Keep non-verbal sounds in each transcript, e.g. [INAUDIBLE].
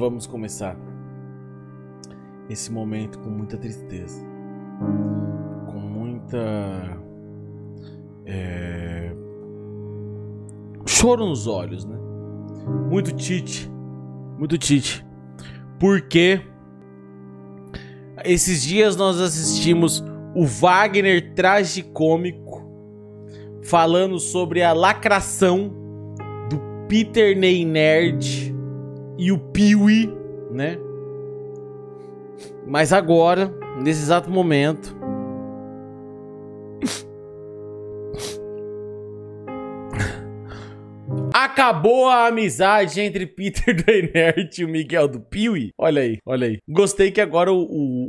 vamos começar esse momento com muita tristeza, com muita. É, choro nos olhos, né? Muito Tite, muito Tite, porque esses dias nós assistimos o Wagner tragicômico falando sobre a lacração do Peter Ney Nerd e o Piuí, né? Mas agora, nesse exato momento, Acabou a amizade entre Peter [LAUGHS] do Inert e o Miguel do Piuí. Olha aí, olha aí. Gostei que agora o, o,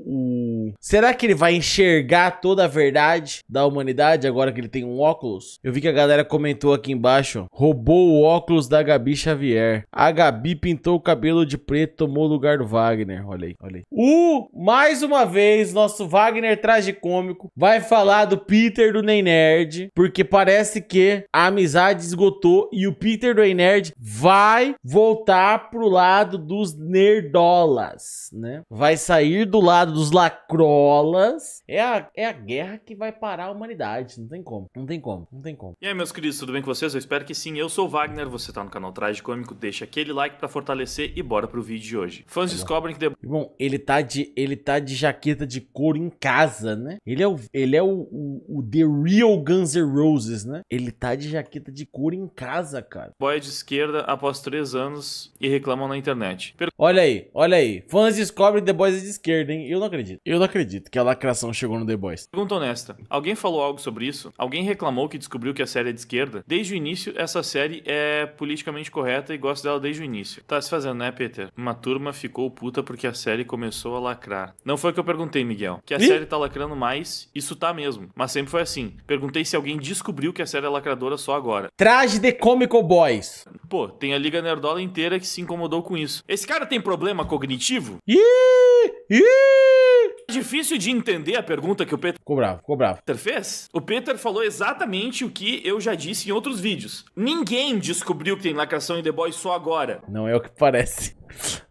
o, Será que ele vai enxergar toda a verdade da humanidade agora que ele tem um óculos? Eu vi que a galera comentou aqui embaixo. Roubou o óculos da Gabi Xavier. A Gabi pintou o cabelo de preto, tomou o lugar do Wagner. Olha aí, olha aí. O, mais uma vez, nosso Wagner tragicômico vai falar do Peter do Ney Nerd, porque parece que a amizade esgotou e o Peter do Oi Nerd vai voltar pro lado dos nerdolas, né? Vai sair do lado dos lacrolas. É a, é a guerra que vai parar a humanidade, não tem como, não tem como, não tem como. E aí, meus queridos, tudo bem com vocês? Eu espero que sim. Eu sou o Wagner, você tá no canal Traje Cômico, deixa aquele like para fortalecer e bora pro vídeo de hoje. Fãs tá descobrem que... Bom, ele tá, de, ele tá de jaqueta de couro em casa, né? Ele é o, ele é o, o, o The Real Guns N' Roses, né? Ele tá de jaqueta de couro em casa, cara. Boy de esquerda após três anos e reclamam na internet. Per... Olha aí, olha aí. Fãs descobrem The Boys de esquerda, hein? Eu não acredito. Eu não acredito que a lacração chegou no The Boys. Pergunta honesta. Alguém falou algo sobre isso? Alguém reclamou que descobriu que a série é de esquerda? Desde o início, essa série é politicamente correta e gosto dela desde o início. Tá se fazendo, né, Peter? Uma turma ficou puta porque a série começou a lacrar. Não foi o que eu perguntei, Miguel. Que a Ih? série tá lacrando mais, isso tá mesmo. Mas sempre foi assim. Perguntei se alguém descobriu que a série é lacradora só agora. Traje de Comical Boy. Pô, tem a Liga Nerdola inteira que se incomodou com isso. Esse cara tem problema cognitivo? Ih! Ih! É difícil de entender a pergunta que o Peter. Ficou bravo, ficou bravo. Peter fez? O Peter falou exatamente o que eu já disse em outros vídeos. Ninguém descobriu que tem lacração em The Boys só agora. Não é o que parece.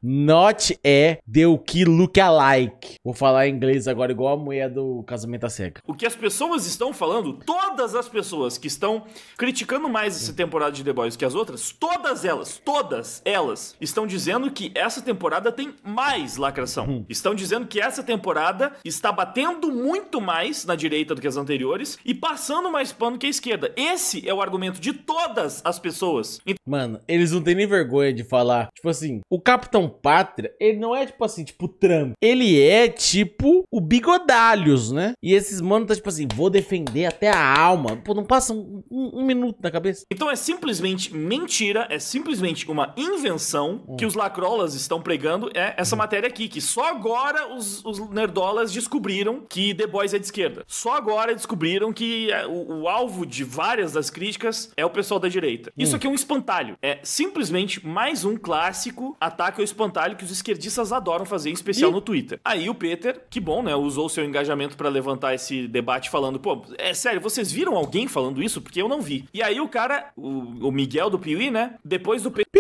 Not é deu que look alike. Vou falar em inglês agora igual a mulher do casamento à cega. O que as pessoas estão falando, todas as pessoas que estão criticando mais essa temporada de The Boys que as outras, todas elas, todas elas estão dizendo que essa temporada tem mais lacração. Hum. Estão dizendo que essa temporada está batendo muito mais na direita do que as anteriores e passando mais pano que a esquerda. Esse é o argumento de todas as pessoas. Mano, eles não têm nem vergonha de falar, tipo assim, o Capitão Pátria, ele não é tipo assim, tipo Trump. Ele é tipo o Bigodalhos, né? E esses manos tá tipo assim, vou defender até a alma. Pô, não passa um, um, um minuto na cabeça. Então é simplesmente mentira, é simplesmente uma invenção hum. que os lacrolas estão pregando. É essa hum. matéria aqui, que só agora os, os, nerdolas descobriram que The Boys é de esquerda. Só agora descobriram que é, o, o alvo de várias das críticas é o pessoal da direita. Hum. Isso aqui é um espantalho. É simplesmente mais um clássico ataque ao espantalho que os esquerdistas adoram fazer, em especial e? no Twitter. Aí o Peter, que bom, né, usou seu engajamento para levantar esse debate falando, pô, é sério, vocês viram alguém falando isso? Porque eu não vi. E aí o cara, o, o Miguel do Piuí, né, depois do Peter,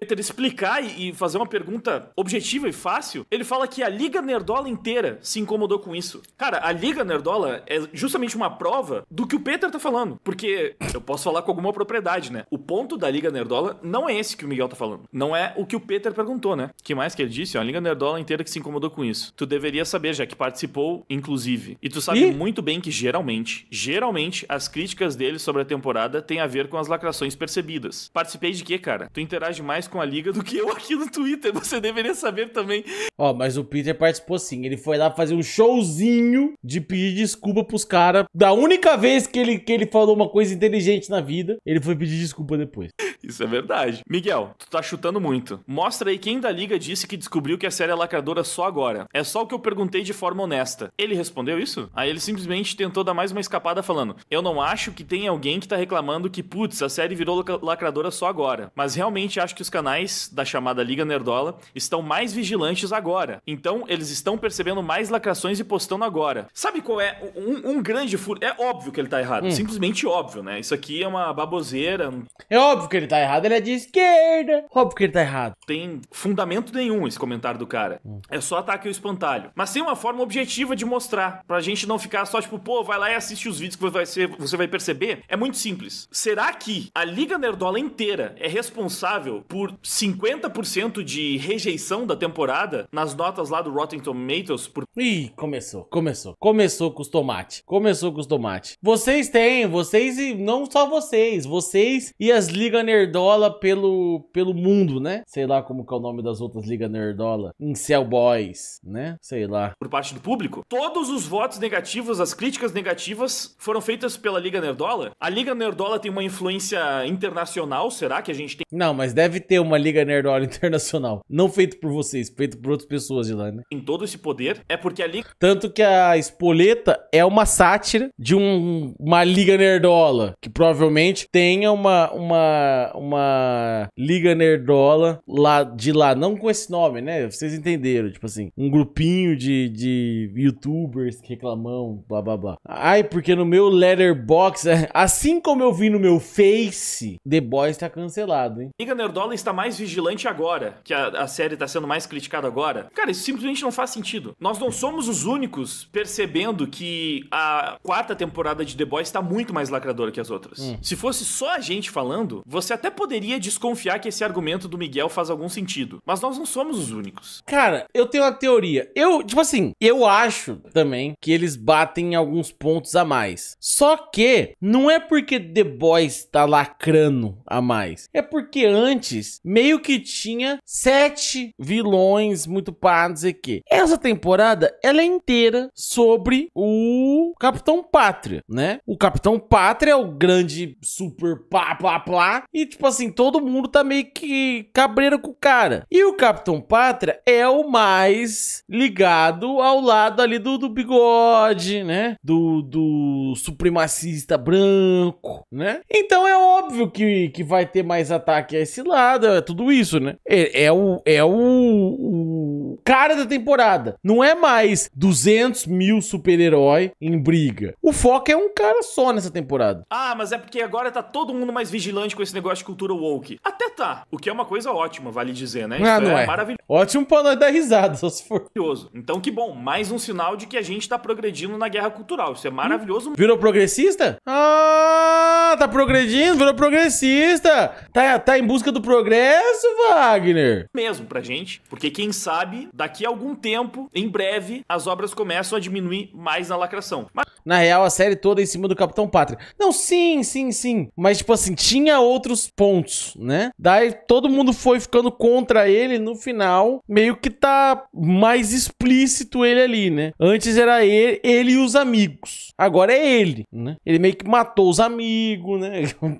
Peter explicar e, e fazer uma pergunta objetiva e fácil, ele fala que a Liga Nerdola inteira se incomodou com isso. Cara, a Liga Nerdola é justamente uma prova do que o Peter tá falando. Porque eu posso falar com alguma propriedade, né? O ponto da Liga Nerdola não é esse que o Miguel tá falando. Não é o que o Peter Peter perguntou, né? que mais que ele disse? Ó, a Liga Nerdola inteira que se incomodou com isso. Tu deveria saber, já que participou, inclusive. E tu sabe e? muito bem que geralmente, geralmente, as críticas dele sobre a temporada têm a ver com as lacrações percebidas. Participei de quê, cara? Tu interage mais com a Liga do que eu aqui no Twitter. Você deveria saber também. Ó, mas o Peter participou sim. Ele foi lá fazer um showzinho de pedir desculpa pros caras. Da única vez que ele, que ele falou uma coisa inteligente na vida, ele foi pedir desculpa depois. Isso é verdade. Miguel, tu tá chutando muito. Mostra aí quem da liga disse que descobriu que a série é lacradora só agora. É só o que eu perguntei de forma honesta. Ele respondeu isso? Aí ele simplesmente tentou dar mais uma escapada falando: Eu não acho que tem alguém que tá reclamando que, putz, a série virou lacradora só agora. Mas realmente acho que os canais da chamada Liga Nerdola estão mais vigilantes agora. Então eles estão percebendo mais lacrações e postando agora. Sabe qual é um, um grande furo? É óbvio que ele tá errado. Hum. Simplesmente óbvio, né? Isso aqui é uma baboseira. É óbvio que ele tá errado, ele é de esquerda. Óbvio que ele tá errado tem fundamento nenhum esse comentário do cara. Hum. É só ataque o espantalho. Mas tem uma forma objetiva de mostrar, pra gente não ficar só tipo, pô, vai lá e assiste os vídeos que vai ser, você vai perceber. É muito simples. Será que a Liga Nerdola inteira é responsável por 50% de rejeição da temporada nas notas lá do Rotten Tomatoes? Por... Ih, começou, começou. Começou com os tomates. Começou com os tomates. Vocês têm, vocês e não só vocês, vocês e as Liga Nerdola pelo, pelo mundo, né? Sei lá lá como que é o nome das outras ligas nerdola, Incel Boys, né? Sei lá. Por parte do público, todos os votos negativos, as críticas negativas foram feitas pela Liga Nerdola. A Liga Nerdola tem uma influência internacional, será que a gente tem? Não, mas deve ter uma Liga Nerdola [LAUGHS] internacional. Não feito por vocês, feito por outras pessoas de lá, né? Tem todo esse poder, é porque a Liga... Tanto que a Espoleta é uma sátira de um, uma Liga Nerdola, que provavelmente tenha uma, uma, uma Liga Nerdola lá lá, de lá, não com esse nome, né? Vocês entenderam, tipo assim, um grupinho de, de youtubers que reclamam, blá blá blá. Ai, porque no meu letterbox, é, assim como eu vi no meu Face, The Boys tá cancelado, hein? Liga Nerdola está mais vigilante agora, que a, a série tá sendo mais criticada agora. Cara, isso simplesmente não faz sentido. Nós não somos os únicos percebendo que a quarta temporada de The Boys tá muito mais lacradora que as outras. Hum. Se fosse só a gente falando, você até poderia desconfiar que esse argumento do Miguel faz algum sentido. Mas nós não somos os únicos. Cara, eu tenho uma teoria. Eu, tipo assim, eu acho também que eles batem em alguns pontos a mais. Só que não é porque The Boys tá lacrando a mais. É porque antes meio que tinha sete vilões muito pá, não sei o quê. Essa temporada, ela é inteira sobre o Capitão Pátria, né? O Capitão Pátria é o grande super pá, pá, pá. E, tipo assim, todo mundo tá meio que cabreiro com o cara. E o Capitão Pátria é o mais ligado ao lado ali do, do bigode, né? Do, do supremacista branco, né? Então é óbvio que, que vai ter mais ataque a esse lado, é tudo isso, né? É, é o, é o, o cara da temporada. Não é mais 200 mil super-herói em briga. O foco é um cara só nessa temporada. Ah, mas é porque agora tá todo mundo mais vigilante com esse negócio de cultura woke. Até tá. O que é uma coisa ótima, vale dizer, né? Isso ah, não é, é. maravilhoso. Ótimo pra nós dar risada, só se for. Então, que bom. Mais um sinal de que a gente tá progredindo na guerra cultural. Isso é maravilhoso. Virou progressista? Ah, tá progredindo, virou progressista. Tá, tá em busca do progresso, Wagner? Mesmo pra gente. Porque quem sabe daqui a algum tempo, em breve, as obras começam a diminuir mais na lacração. Mas... Na real, a série toda é em cima do Capitão Pátria. Não, sim, sim, sim. Mas, tipo assim, tinha outros pontos, né? Daí todo mundo foi ficando contra ele no final. Meio que tá mais explícito ele ali, né? Antes era ele, ele e os amigos. Agora é ele, né? Ele meio que matou os amigos, né? [LAUGHS]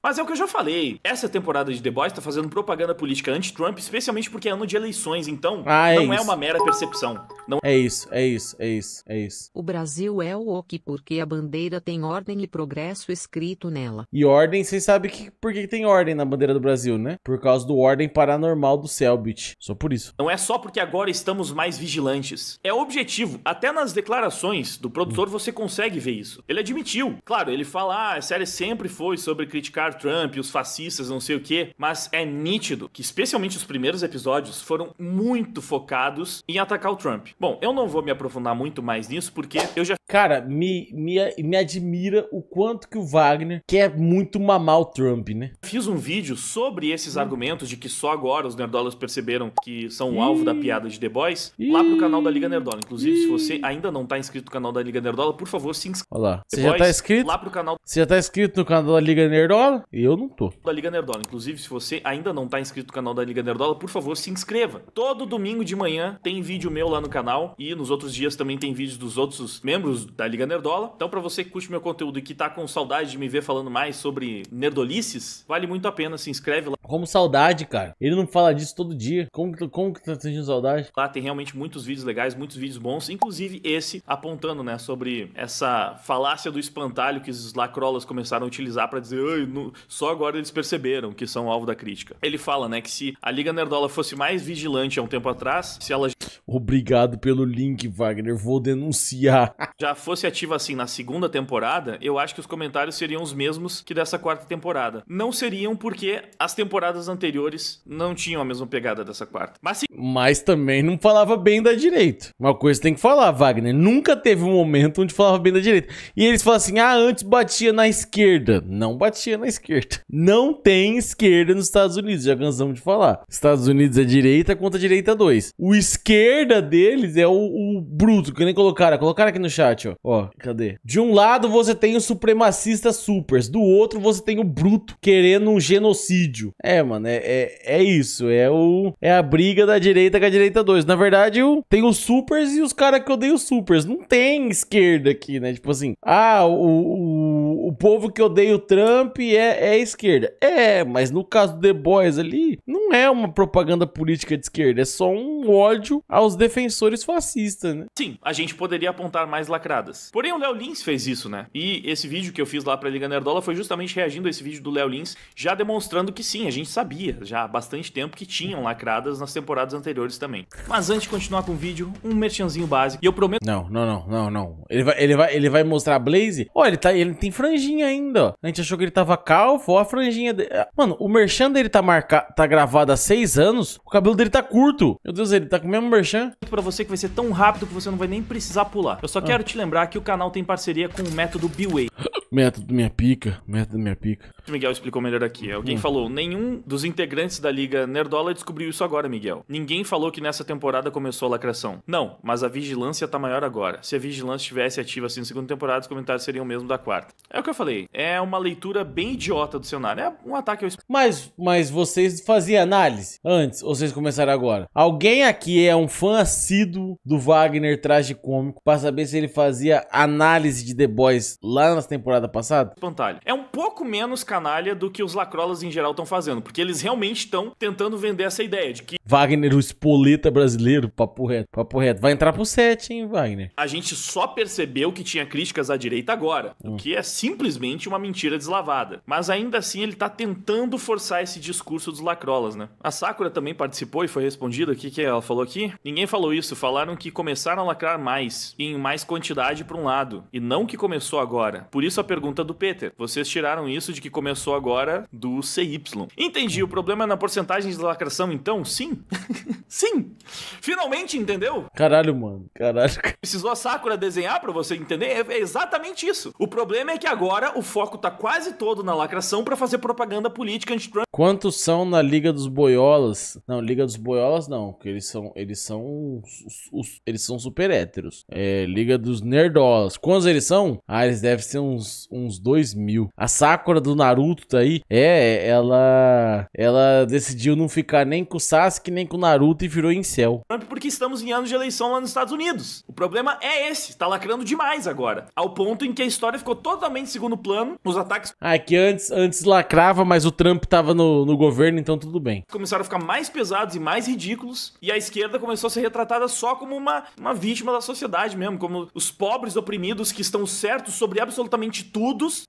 Mas é o que eu já falei. Essa temporada de The Boys tá fazendo propaganda política anti-Trump, especialmente porque é ano de eleições. Então, ah, é não é isso. é uma mera percepção. Não... É isso, é isso, é isso, é isso. O Brasil é o OK porque a bandeira tem ordem e progresso escrito nela. E ordem, vocês sabem que, por que tem ordem na bandeira do Brasil, né? Por causa do ordem paranormal do Selbit. Só por isso. Não é só porque agora estamos mais vigilantes. É objetivo. Até nas declarações do produtor hum. você consegue ver isso. Ele admitiu. Claro, ele fala, ah, a série sempre foi sobre criticar Trump, os fascistas, não sei o quê. Mas é nítido que, especialmente os primeiros episódios, foram muito muito focados em atacar o Trump. Bom, eu não vou me aprofundar muito mais nisso, porque eu já. Cara, me, me, me admira o quanto que o Wagner quer muito mamar o Trump, né? Fiz um vídeo sobre esses hum. argumentos de que só agora os nerdolas perceberam que são o alvo da piada de The Boys, Ih. lá pro canal da Liga Nerdola. Inclusive, Ih. se você ainda não tá inscrito no canal da Liga Nerdola, por favor, se inscreva. Olha lá. Você já tá inscrito? Lá pro canal. Você já tá inscrito no canal da Liga Nerdola? Eu não tô. Da Liga Nerdola. Inclusive, se você ainda não tá inscrito no canal da Liga Nerdola, por favor, se inscreva. Todo domingo domingo de manhã tem vídeo meu lá no canal e nos outros dias também tem vídeos dos outros membros da Liga Nerdola. Então, para você que curte meu conteúdo e que tá com saudade de me ver falando mais sobre nerdolices, vale muito a pena, se inscreve lá como saudade, cara. Ele não fala disso todo dia. Como, como que tá sentindo saudade? Lá tem realmente muitos vídeos legais, muitos vídeos bons, inclusive esse apontando, né, sobre essa falácia do espantalho que os lacrolas começaram a utilizar para dizer, não... só agora eles perceberam que são alvo da crítica. Ele fala, né, que se a Liga Nerdola fosse mais vigilante há um tempo atrás, se ela Obrigado pelo link, Wagner. Vou denunciar. [LAUGHS] Já fosse ativa assim na segunda temporada, eu acho que os comentários seriam os mesmos que dessa quarta temporada. Não seriam porque as temporadas temporadas anteriores não tinham a mesma pegada dessa quarta. Mas, se... Mas também não falava bem da direita. Uma coisa tem que falar, Wagner. Nunca teve um momento onde falava bem da direita. E eles falam assim: ah, antes batia na esquerda. Não batia na esquerda. Não tem esquerda nos Estados Unidos, já cansamos de falar. Estados Unidos é direita contra direita 2. O esquerda deles é o, o bruto, que nem colocaram. Colocaram aqui no chat, ó. Ó, cadê? De um lado você tem o supremacista supers, do outro você tem o bruto querendo um genocídio. É é, mano, é, é, é, isso. É o é a briga da direita com a direita 2. Na verdade, eu tenho os supers e os caras que odeiam os supers. Não tem esquerda aqui, né? Tipo assim, ah, o, o o, povo que odeia o Trump é, é esquerda. É, mas no caso do The Boys ali, não é uma propaganda política de esquerda, é só um ódio aos defensores fascistas, né? Sim, a gente poderia apontar mais lacradas. Porém, o Léo Lins fez isso, né? E esse vídeo que eu fiz lá pra Liga Nerdola foi justamente reagindo a esse vídeo do Léo Lins, já demonstrando que sim, a gente sabia já há bastante tempo que tinham lacradas nas temporadas anteriores também. Mas antes de continuar com o vídeo, um merchanzinho básico. E eu prometo. Não, não, não, não, não. Ele vai, ele vai, ele vai mostrar a Blaze? Olha, ele, tá, ele tem franquia franjinha ainda, ó. A gente achou que ele tava calvo, ó a franjinha dele. É, mano, o merchan dele tá marcado, tá gravado há seis anos, o cabelo dele tá curto. Meu Deus, ele tá com o mesmo merchan. Pra você que vai ser tão rápido que você não vai nem precisar pular. Eu só ah. quero te lembrar que o canal tem parceria com o método Biway. [LAUGHS] Método da minha pica, método da minha pica. O Miguel explicou melhor aqui. Alguém hum. falou: nenhum dos integrantes da Liga Nerdola descobriu isso agora, Miguel. Ninguém falou que nessa temporada começou a lacração. Não, mas a vigilância tá maior agora. Se a vigilância estivesse ativa assim na segunda temporada, os comentários seriam o mesmo da quarta. É o que eu falei. É uma leitura bem idiota do cenário. É um ataque ao. Mas, mas vocês faziam análise antes, ou vocês começaram agora? Alguém aqui é um fã assíduo do Wagner traje cômico pra saber se ele fazia análise de The Boys lá nas temporadas temporada passada? Pantalha É um pouco menos canalha do que os lacrolas em geral estão fazendo, porque eles realmente estão tentando vender essa ideia de que. Wagner, o espoleta brasileiro, papo reto, papo reto. Vai entrar pro set, hein, Wagner? A gente só percebeu que tinha críticas à direita agora, hum. o que é simplesmente uma mentira deslavada. Mas ainda assim ele tá tentando forçar esse discurso dos lacrolas, né? A Sakura também participou e foi respondida. O que, que ela falou aqui? Ninguém falou isso. Falaram que começaram a lacrar mais, em mais quantidade para um lado, e não que começou agora. Por isso a pergunta do Peter. Vocês tiraram isso de que começou agora do CY. Entendi. O problema é na porcentagem de lacração, então? Sim. [LAUGHS] Sim. Finalmente entendeu? Caralho, mano. Caralho. Precisou a Sakura desenhar para você entender? É, é exatamente isso. O problema é que agora o foco tá quase todo na lacração para fazer propaganda política anti-Trump. Quantos são na Liga dos Boiolas? Não, Liga dos Boiolas não, Que eles são eles são os, os, eles são super héteros. É, Liga dos Nerdolas. Quantos eles são? Ah, eles devem ser uns uns, dois 2 mil. A Sakura do Naruto tá aí, é, ela ela decidiu não ficar nem com o Sasuke nem com o Naruto e virou incel. Porque estamos em anos de eleição lá nos Estados Unidos. O problema é esse, tá lacrando demais agora, ao ponto em que a história ficou totalmente segundo plano, os ataques... Ah, é que antes, antes lacrava, mas o Trump tava no, no governo, então tudo bem. Começaram a ficar mais pesados e mais ridículos, e a esquerda começou a ser retratada só como uma, uma vítima da sociedade mesmo, como os pobres oprimidos que estão certos sobre absolutamente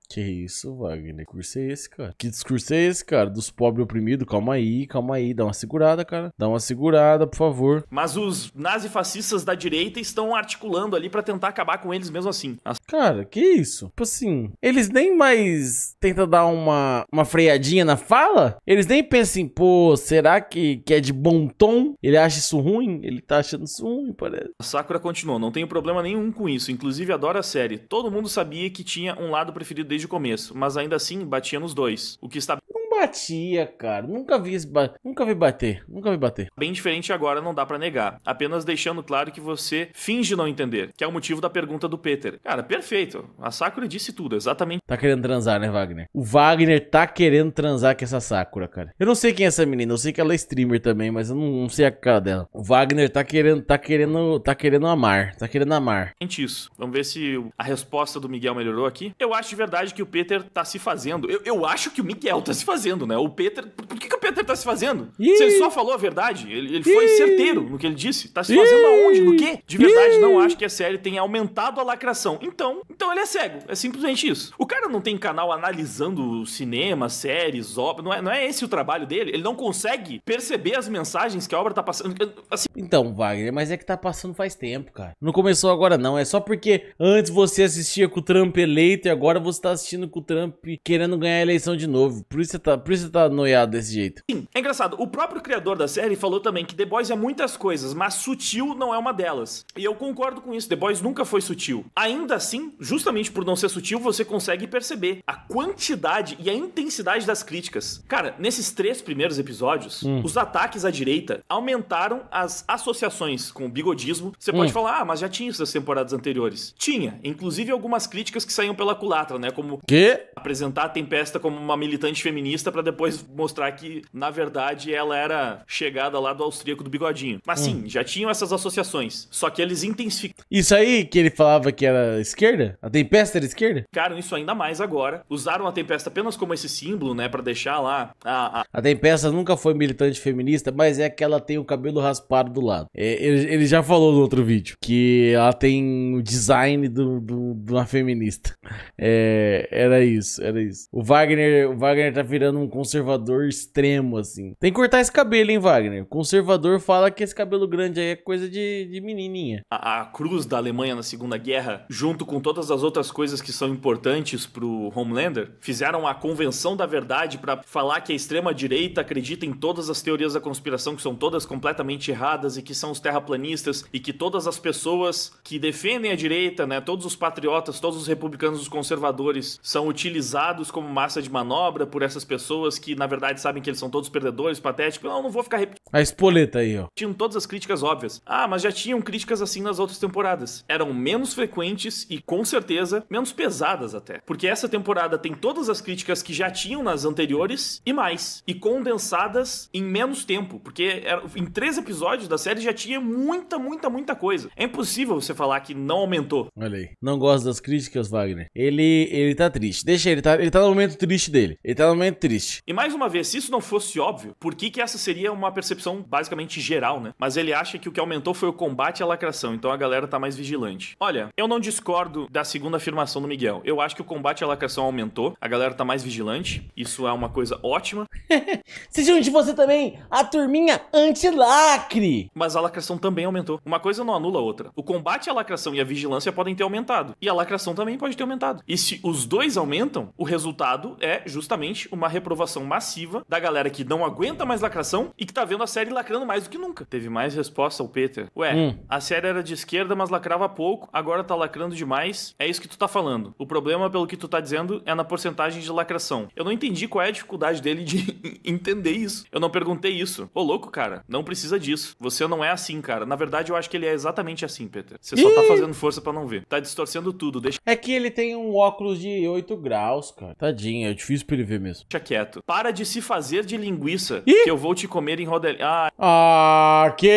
que isso, Wagner? Que discurso é esse, cara? Que discurso é esse, cara? Dos pobres oprimidos? Calma aí, calma aí. Dá uma segurada, cara. Dá uma segurada, por favor. Mas os nazifascistas da direita estão articulando ali para tentar acabar com eles mesmo assim. As... Cara, que isso? Tipo assim, eles nem mais tentam dar uma, uma freadinha na fala? Eles nem pensam em, pô, será que, que é de bom tom? Ele acha isso ruim? Ele tá achando isso ruim, parece. A Sakura continuou, não tenho problema nenhum com isso. Inclusive, adoro a série. Todo mundo sabia que tinha um lado preferido desde o começo, mas ainda assim batia nos dois, o que está batia, cara. Nunca vi, nunca vi bater. Nunca vi bater. Bem diferente agora, não dá para negar. Apenas deixando claro que você finge não entender, que é o motivo da pergunta do Peter. Cara, perfeito. A Sakura disse tudo, exatamente. Tá querendo transar, né, Wagner? O Wagner tá querendo transar com essa Sakura, cara. Eu não sei quem é essa menina, eu sei que ela é streamer também, mas eu não, sei a cara dela. O Wagner tá querendo, tá querendo, tá querendo amar, tá querendo amar. Isso. Vamos ver se a resposta do Miguel melhorou aqui. Eu acho de verdade que o Peter tá se fazendo. Eu, eu acho que o Miguel tá se fazendo né? O Peter, por, Peter tá se fazendo? Ih. Se ele só falou a verdade, ele, ele foi certeiro no que ele disse. Tá se fazendo Ih. aonde? No quê? De verdade, Ih. não acho que a série tenha aumentado a lacração. Então, então ele é cego. É simplesmente isso. O cara não tem canal analisando cinema, séries, obra. Não é, não é esse o trabalho dele. Ele não consegue perceber as mensagens que a obra tá passando. Assim... Então, Wagner, mas é que tá passando faz tempo, cara. Não começou agora, não. É só porque antes você assistia com o Trump eleito e agora você tá assistindo com o Trump querendo ganhar a eleição de novo. Por isso você tá, por isso você tá noiado desse jeito feito. Sim, é engraçado. O próprio criador da série falou também que The Boys é muitas coisas, mas sutil não é uma delas. E eu concordo com isso. The Boys nunca foi sutil. Ainda assim, justamente por não ser sutil, você consegue perceber a quantidade e a intensidade das críticas. Cara, nesses três primeiros episódios, hum. os ataques à direita aumentaram as associações com o bigodismo. Você hum. pode falar, ah, mas já tinha isso nas temporadas anteriores. Tinha, inclusive algumas críticas que saíam pela culatra, né? Como que? apresentar a Tempesta como uma militante feminista para depois mostrar que na verdade, ela era chegada lá do austríaco do bigodinho. Mas sim, hum. já tinham essas associações. Só que eles intensificaram. Isso aí que ele falava que era esquerda? A tempesta era esquerda? Ficaram isso ainda mais agora. Usaram a tempesta apenas como esse símbolo, né? para deixar lá a, a. A tempesta nunca foi militante feminista, mas é que ela tem o cabelo raspado do lado. É, ele, ele, já falou no outro vídeo que ela tem o design do, do, de uma feminista. É, era isso, era isso. O Wagner, o Wagner tá virando um conservador extremo extremo, assim. Tem que cortar esse cabelo, hein, Wagner? O conservador fala que esse cabelo grande aí é coisa de, de menininha. A, a cruz da Alemanha na Segunda Guerra, junto com todas as outras coisas que são importantes pro Homelander, fizeram a convenção da verdade para falar que a extrema-direita acredita em todas as teorias da conspiração, que são todas completamente erradas e que são os terraplanistas e que todas as pessoas que defendem a direita, né, todos os patriotas, todos os republicanos, os conservadores, são utilizados como massa de manobra por essas pessoas que, na verdade, sabem que eles são todos perdedores, patéticos. Não, não vou ficar repetindo. A espoleta aí, ó. Tinham todas as críticas óbvias. Ah, mas já tinham críticas assim nas outras temporadas. Eram menos frequentes e, com certeza, menos pesadas até. Porque essa temporada tem todas as críticas que já tinham nas anteriores e mais. E condensadas em menos tempo. Porque em três episódios da série já tinha muita, muita, muita coisa. É impossível você falar que não aumentou. Olha aí. Não gosto das críticas, Wagner. Ele, ele tá triste. Deixa ele, tá, ele tá no momento triste dele. Ele tá no momento triste. E mais uma vez, se isso não fosse óbvio, por que, que essa seria uma percepção basicamente geral, né? Mas ele acha que o que aumentou foi o combate à lacração, então a galera tá mais vigilante. Olha, eu não discordo da segunda afirmação do Miguel. Eu acho que o combate à lacração aumentou, a galera tá mais vigilante, isso é uma coisa ótima. [LAUGHS] Sejam de você também, a turminha anti-lacre! Mas a lacração também aumentou. Uma coisa não anula a outra. O combate à lacração e a vigilância podem ter aumentado, e a lacração também pode ter aumentado. E se os dois aumentam, o resultado é justamente uma reprovação massiva da galera galera que não aguenta mais lacração e que tá vendo a série lacrando mais do que nunca. Teve mais resposta ao Peter. Ué, hum. a série era de esquerda, mas lacrava pouco, agora tá lacrando demais. É isso que tu tá falando. O problema, pelo que tu tá dizendo, é na porcentagem de lacração. Eu não entendi qual é a dificuldade dele de [LAUGHS] entender isso. Eu não perguntei isso. Ô, louco, cara, não precisa disso. Você não é assim, cara. Na verdade, eu acho que ele é exatamente assim, Peter. Você só tá Ih! tá fazendo força para não ver. Tá distorcendo tudo. Deixa... É que ele tem um óculos de 8 graus, cara. Tadinho, é difícil pra ele ver mesmo. Deixa quieto. Para de se fazer de de linguiça Ih? que eu vou te comer em rodelinha Ah. ah, que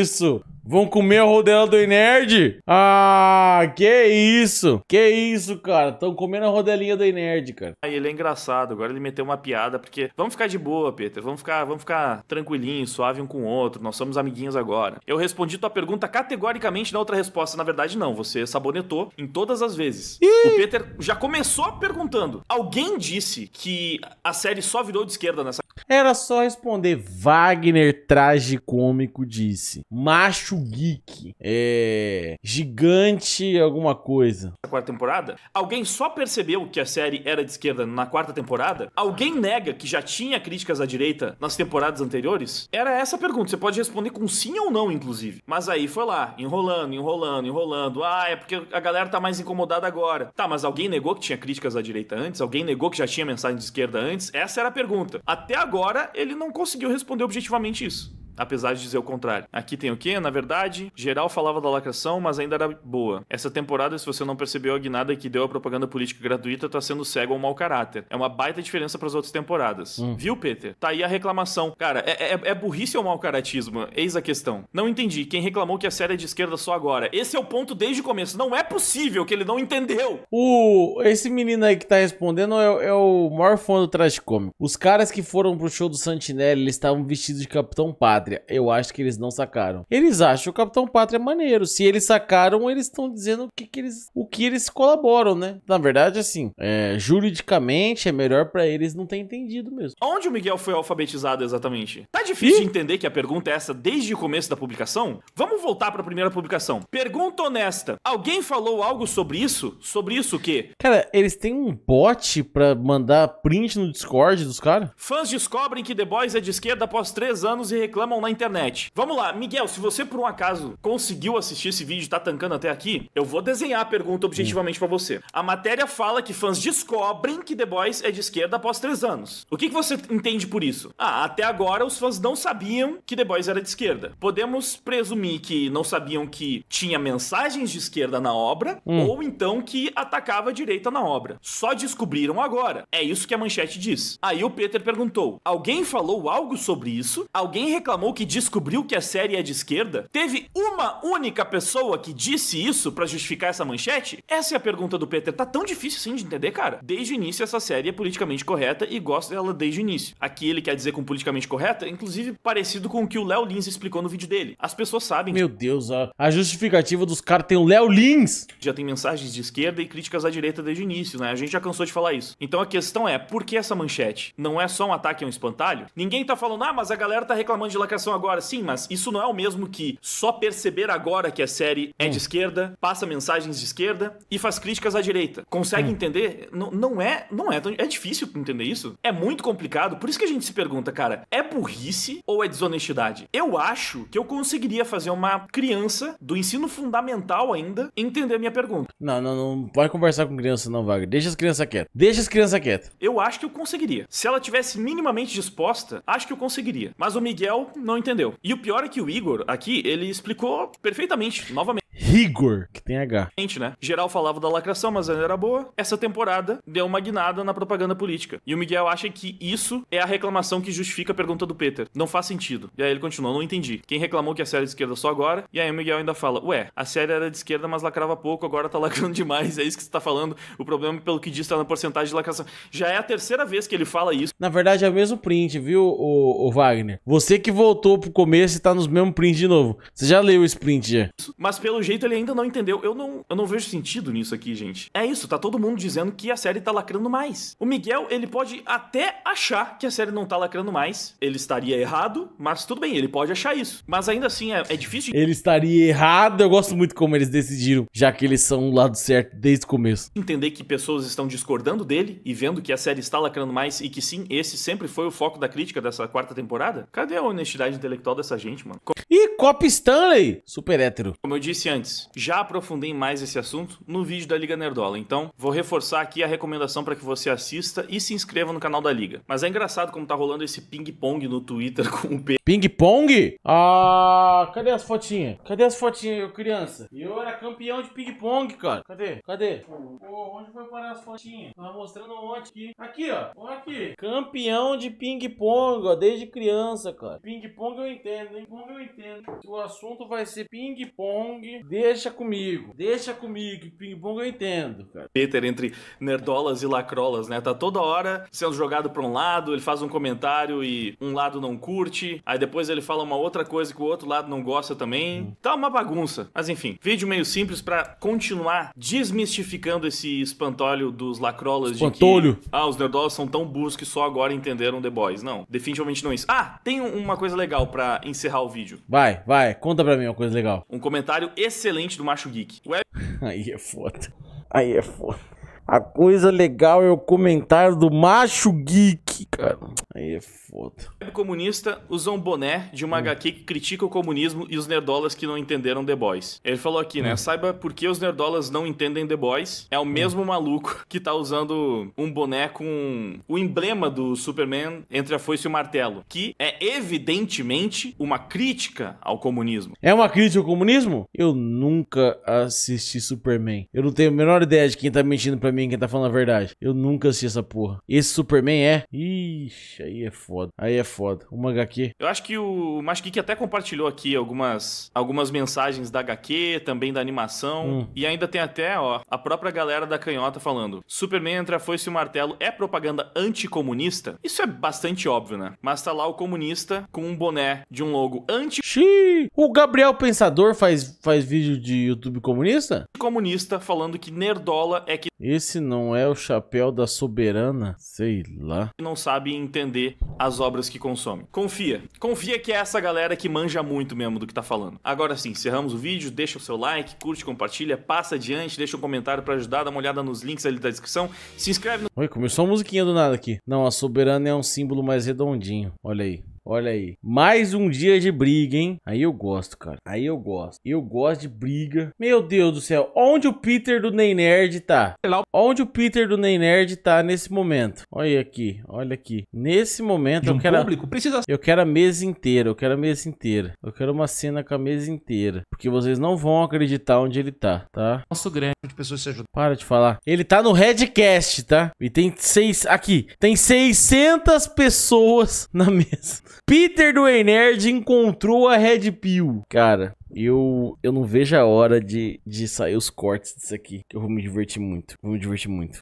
isso! Vão comer a rodela do Nerd? Ah, que isso! Que isso, cara? Estão comendo a rodelinha do Nerd, cara. Aí ah, ele é engraçado, agora ele meteu uma piada, porque vamos ficar de boa, Peter. Vamos ficar, vamos ficar tranquilinhos, suave um com o outro. Nós somos amiguinhos agora. Eu respondi tua pergunta categoricamente na outra resposta. Na verdade, não. Você sabonetou em todas as vezes. Ih! O Peter já começou perguntando. Alguém disse que a série só virou de esquerda nessa era só responder. Wagner tragicômico disse. Macho geek. É. Gigante alguma coisa. Na quarta temporada? Alguém só percebeu que a série era de esquerda na quarta temporada? Alguém nega que já tinha críticas à direita nas temporadas anteriores? Era essa a pergunta. Você pode responder com sim ou não, inclusive. Mas aí foi lá, enrolando, enrolando, enrolando. Ah, é porque a galera tá mais incomodada agora. Tá, mas alguém negou que tinha críticas à direita antes? Alguém negou que já tinha mensagem de esquerda antes? Essa era a pergunta. Até agora agora ele não conseguiu responder objetivamente isso apesar de dizer o contrário. Aqui tem o quê? Na verdade, geral falava da lacração, mas ainda era boa. Essa temporada, se você não percebeu a guinada que deu a propaganda política gratuita, tá sendo cego ou mau caráter. É uma baita diferença para as outras temporadas. Hum. Viu, Peter? Tá aí a reclamação. Cara, é, é, é burrice ou mau caratismo? Eis a questão. Não entendi. Quem reclamou que a série é de esquerda só agora? Esse é o ponto desde o começo. Não é possível que ele não entendeu. O esse menino aí que tá respondendo é, é o maior fã do trash Os caras que foram pro show do Santinelli, eles estavam vestidos de Capitão Pato. Pátria. Eu acho que eles não sacaram. Eles acham o Capitão Pátria é maneiro. Se eles sacaram, eles estão dizendo o que, que, eles, o que eles colaboram, né? Na verdade, assim, é, juridicamente é melhor para eles não ter entendido mesmo. Onde o Miguel foi alfabetizado exatamente? Tá difícil de entender que a pergunta é essa desde o começo da publicação? Vamos voltar para a primeira publicação. Pergunta honesta. Alguém falou algo sobre isso? Sobre isso o quê? Cara, eles têm um bot para mandar print no Discord dos caras? Fãs descobrem que The Boys é de esquerda após três anos e reclamam na internet. Vamos lá, Miguel, se você por um acaso conseguiu assistir esse vídeo e tá tancando até aqui, eu vou desenhar a pergunta objetivamente para você. A matéria fala que fãs descobrem que The Boys é de esquerda após três anos. O que, que você entende por isso? Ah, até agora os fãs não sabiam que The Boys era de esquerda. Podemos presumir que não sabiam que tinha mensagens de esquerda na obra, hum. ou então que atacava a direita na obra. Só descobriram agora. É isso que a manchete diz. Aí o Peter perguntou: alguém falou algo sobre isso? Alguém reclamou? reclamou que descobriu que a série é de esquerda? Teve uma única pessoa que disse isso para justificar essa manchete? Essa é a pergunta do Peter. Tá tão difícil assim de entender, cara? Desde o início, essa série é politicamente correta e gosto dela desde o início. Aqui ele quer dizer com politicamente correta, inclusive parecido com o que o Léo Lins explicou no vídeo dele. As pessoas sabem. Meu Deus, a, a justificativa dos caras tem o Léo Lins! Já tem mensagens de esquerda e críticas à direita desde o início, né? A gente já cansou de falar isso. Então a questão é, por que essa manchete? Não é só um ataque a um espantalho? Ninguém tá falando, ah, mas a galera tá reclamando de lacração agora. Sim, mas isso não é o mesmo que só perceber agora que a série é de esquerda, passa mensagens de esquerda e faz críticas à direita. Consegue hum. entender? N não é, não é, é difícil entender isso. É muito complicado. Por isso que a gente se pergunta, cara, é burrice ou é desonestidade? Eu acho que eu conseguiria fazer uma criança do ensino fundamental ainda entender a minha pergunta. Não, não, não vai conversar com criança não, Wagner. Deixa as crianças quietas. Deixa as crianças quietas. Eu acho que eu conseguiria. Se ela tivesse minimamente disposta, acho que eu conseguiria. Mas o Miguel não entendeu. E o pior é que o Igor aqui, ele explicou perfeitamente, novamente rigor, que tem H. Gente, né? Geral falava da lacração, mas ela era boa. Essa temporada deu uma guinada na propaganda política. E o Miguel acha que isso é a reclamação que justifica a pergunta do Peter. Não faz sentido. E aí ele continua, não entendi. Quem reclamou que a série é de esquerda só agora? E aí o Miguel ainda fala, ué, a série era de esquerda, mas lacrava pouco, agora tá lacrando [LAUGHS] demais, é isso que você tá falando. O problema, pelo que diz, tá na porcentagem de lacração. Já é a terceira vez que ele fala isso. Na verdade, é o mesmo print, viu, o, o Wagner? Você que voltou pro começo e tá nos mesmos prints de novo. Você já leu o Sprint? já. Mas pelo jeito ele ainda não entendeu. Eu não, eu não vejo sentido nisso aqui, gente. É isso, tá todo mundo dizendo que a série tá lacrando mais. O Miguel, ele pode até achar que a série não tá lacrando mais. Ele estaria errado, mas tudo bem, ele pode achar isso. Mas ainda assim, é, é difícil. Ele estaria errado. Eu gosto muito como eles decidiram, já que eles são o lado certo desde o começo. Entender que pessoas estão discordando dele e vendo que a série está lacrando mais e que sim, esse sempre foi o foco da crítica dessa quarta temporada. Cadê a honestidade intelectual dessa gente, mano? e Cop Stanley, super hétero. Como eu disse antes, antes, já aprofundei mais esse assunto no vídeo da Liga Nerdola, então vou reforçar aqui a recomendação para que você assista e se inscreva no canal da Liga. Mas é engraçado como tá rolando esse ping-pong no Twitter [LAUGHS] com o P. Ping-pong? Ah, cadê as fotinhas? Cadê as fotinhas, eu criança? Eu era campeão de ping-pong, cara. Cadê? Cadê? Pô, onde foi parar as fotinhas? Tava mostrando um monte aqui. Aqui, ó. Olha aqui. Campeão de ping-pong, ó, desde criança, cara. Ping-pong eu entendo, hein? Ping-pong eu entendo. o assunto vai ser ping-pong, Deixa comigo, deixa comigo, que ping-pong eu entendo, cara. Peter, entre nerdolas e lacrolas, né? Tá toda hora sendo jogado pra um lado, ele faz um comentário e um lado não curte, aí depois ele fala uma outra coisa que o outro lado não gosta também. Hum. Tá uma bagunça. Mas enfim, vídeo meio simples para continuar desmistificando esse espantolho dos lacrolas Espantolho. de Ah, os nerdolas são tão burros que só agora entenderam The Boys. Não, definitivamente não é isso. Ah, tem uma coisa legal para encerrar o vídeo. Vai, vai, conta pra mim uma coisa legal. Um comentário excelente do Macho Geek. Web... [LAUGHS] Aí é foda. Aí é foda. A coisa legal é o comentário do Macho Geek aqui, cara. Aí é foda. O comunista usa um boné de uma hum. HQ que critica o comunismo e os nerdolas que não entenderam The Boys. Ele falou aqui, né? Hum. Saiba por que os nerdolas não entendem The Boys. É o hum. mesmo maluco que tá usando um boné com o emblema do Superman entre a foice e o martelo, que é evidentemente uma crítica ao comunismo. É uma crítica ao comunismo? Eu nunca assisti Superman. Eu não tenho a menor ideia de quem tá mentindo para mim, quem tá falando a verdade. Eu nunca assisti essa porra. Esse Superman é. Ixi, aí é foda. Aí é foda. Uma HQ. Eu acho que o Macho que até compartilhou aqui algumas, algumas mensagens da HQ, também da animação. Hum. E ainda tem até, ó, a própria galera da canhota falando: Superman entra, foi-se o martelo, é propaganda anticomunista? Isso é bastante óbvio, né? Mas tá lá o comunista com um boné de um logo anti. Xiii! O Gabriel Pensador faz, faz vídeo de YouTube comunista? Comunista falando que nerdola é que. Esse não é o chapéu da soberana? Sei lá. Não não sabe entender as obras que consome. Confia. Confia que é essa galera que manja muito mesmo do que tá falando. Agora sim, encerramos o vídeo, deixa o seu like, curte, compartilha, passa adiante, deixa um comentário para ajudar, dá uma olhada nos links ali da descrição, se inscreve no... Oi, começou a musiquinha do nada aqui. Não, a soberana é um símbolo mais redondinho. Olha aí. Olha aí. Mais um dia de briga, hein? Aí eu gosto, cara. Aí eu gosto. Eu gosto de briga. Meu Deus do céu. Onde o Peter do Ney Nerd tá? Onde o Peter do Ney Nerd tá nesse momento? Olha aqui. Olha aqui. Nesse momento eu quero... Público, precisa... Eu quero a mesa inteira. Eu quero a mesa inteira. Eu quero uma cena com a mesa inteira. Porque vocês não vão acreditar onde ele tá, tá? Nosso grande de pessoas se ajudam. Para de falar. Ele tá no Redcast, tá? E tem seis... Aqui. Tem 600 pessoas na mesa. Peter do Nerd encontrou a Red Pill. Cara, eu, eu não vejo a hora de, de sair os cortes disso aqui. Que eu vou me divertir muito. Vou me divertir muito.